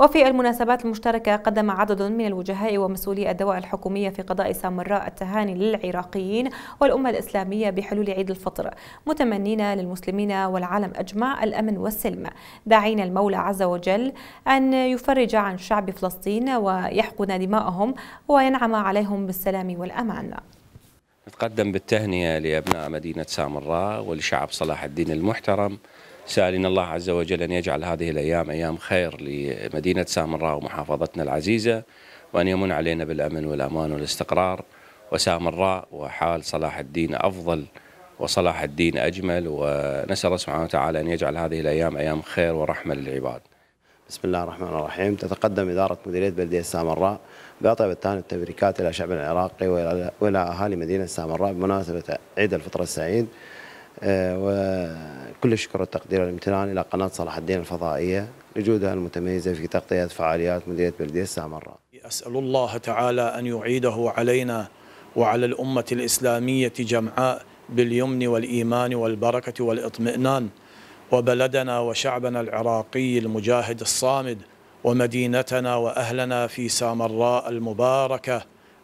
وفي المناسبات المشتركة قدم عدد من الوجهاء ومسؤولي الدواء الحكومية في قضاء سامراء التهاني للعراقيين والأمة الإسلامية بحلول عيد الفطر متمنين للمسلمين والعالم أجمع الأمن والسلم داعين المولى عز وجل أن يفرج عن شعب فلسطين ويحقن دماءهم وينعم عليهم بالسلام والأمان نتقدم بالتهنئة لأبناء مدينة سامراء ولشعب صلاح الدين المحترم سالين الله عز وجل أن يجعل هذه الأيام أيام خير لمدينة سامراء ومحافظتنا العزيزة وأن يمن علينا بالأمن والأمان والاستقرار وسامراء وحال صلاح الدين أفضل وصلاح الدين أجمل ونسأل الله سبحانه وتعالى أن يجعل هذه الأيام أيام خير ورحمة للعباد بسم الله الرحمن الرحيم تتقدم إدارة مديرية بلدية سامراء بأطيب التهاني التبريكات إلى شعب العراقي وإلى أهالي مدينة سامراء بمناسبة عيد الفطر السعيد آه، وكل الشكر والتقدير والامتنان إلى قناة صلاح الدين الفضائية لجهودها المتميزة في تغطية فعاليات مديرية بلدية سامراء أسأل الله تعالى أن يعيده علينا وعلى الأمة الإسلامية جمعاء باليمن والإيمان والبركة والإطمئنان وبلدنا وشعبنا العراقي المجاهد الصامد ومدينتنا وأهلنا في سامراء المباركة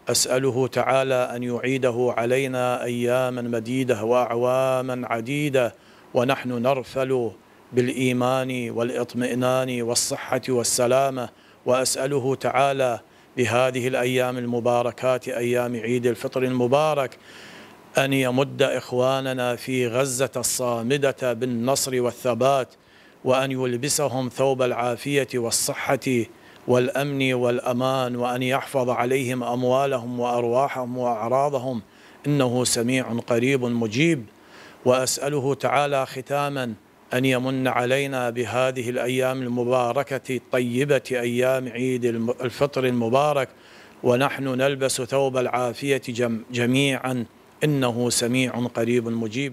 أسأله تعالى أن يعيده علينا أياما مديدة وأعواما عديدة ونحن نرفل بالإيمان والإطمئنان والصحة والسلامة وأسأله تعالى بهذه الأيام المباركات أيام عيد الفطر المبارك أن يمد إخواننا في غزة الصامدة بالنصر والثبات وأن يلبسهم ثوب العافية والصحة والأمن والأمان وأن يحفظ عليهم أموالهم وأرواحهم وأعراضهم إنه سميع قريب مجيب وأسأله تعالى ختاماً أن يمن علينا بهذه الأيام المباركة الطيبة أيام عيد الفطر المبارك ونحن نلبس ثوب العافية جميعا إنه سميع قريب مجيب